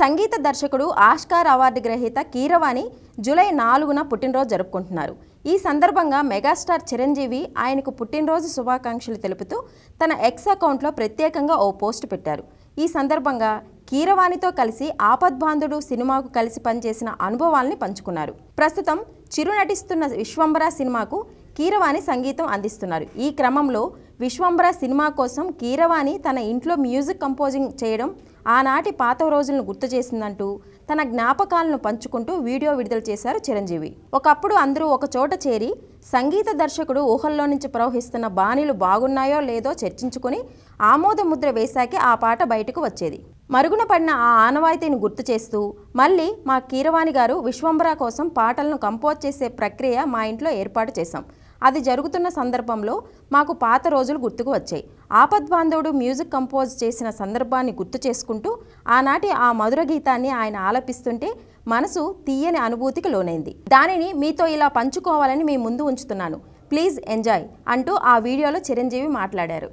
సంగీత దర్శకుడు Oscar award గ్రహీత Keeravani July నాలుగున పుట్టినరోజు జరుపుకుంటున్నారు ఈ సందర్భంగా మెగాస్టార్ చిరంజీవి ఆయనకు పుట్టినరోజు శుభాకాంక్షలు తెలుపుతూ తన ఎక్స్ అకౌంట్లో ప్రత్యేకంగా ఓ పోస్ట్ పెట్టారు ఈ సందర్భంగా కీరవాణితో కలిసి ఆపద్బాంధుడు సినిమాకు కలిసి పనిచేసిన అనుభవాల్ని పంచుకున్నారు ప్రస్తుతం చిరు నటిస్తున్న విశ్వంబర సినిమాకు కీరవాణి సంగీతం అందిస్తున్నారు ఈ క్రమంలో విశ్వంబర సినిమా కోసం కీరవాణి తన ఇంట్లో మ్యూజిక్ కంపోజింగ్ చేయడం ఆనాటి పాత రోజులను గుర్తు చేసిందంటూ తన జ్ఞాపకాలను పంచుకుంటూ వీడియో విడుదల చేశారు చిరంజీవి ఒకప్పుడు అందరూ ఒక చోట చేరి సంగీత దర్శకుడు ఊహల్లో నుంచి ప్రవహిస్తున్న బాణీలు బాగున్నాయో లేదో చర్చించుకుని ఆమోద ముద్ర వేశాకే ఆ పాట బయటకు వచ్చేది మరుగున పడిన ఆ ఆనవాయితీని గుర్తు చేస్తూ మళ్ళీ మా కీరవాణి గారు విశ్వంబర కోసం పాటలను కంపోజ్ చేసే ప్రక్రియ మా ఇంట్లో ఏర్పాటు చేశాం అది జరుగుతున్న సందర్భంలో మాకు పాత రోజులు గుర్తుకు వచ్చాయి ఆపద్బాంధవుడు మ్యూజిక్ కంపోజ్ చేసిన సందర్భాన్ని గుర్తు చేసుకుంటూ ఆనాటి ఆ మధుర గీతాన్ని ఆయన ఆలపిస్తుంటే మనసు తీయని అనుభూతికి లోనైంది దానిని మీతో ఇలా పంచుకోవాలని మీ ముందు ఉంచుతున్నాను ప్లీజ్ ఎంజాయ్ అంటూ ఆ వీడియోలో చిరంజీవి మాట్లాడారు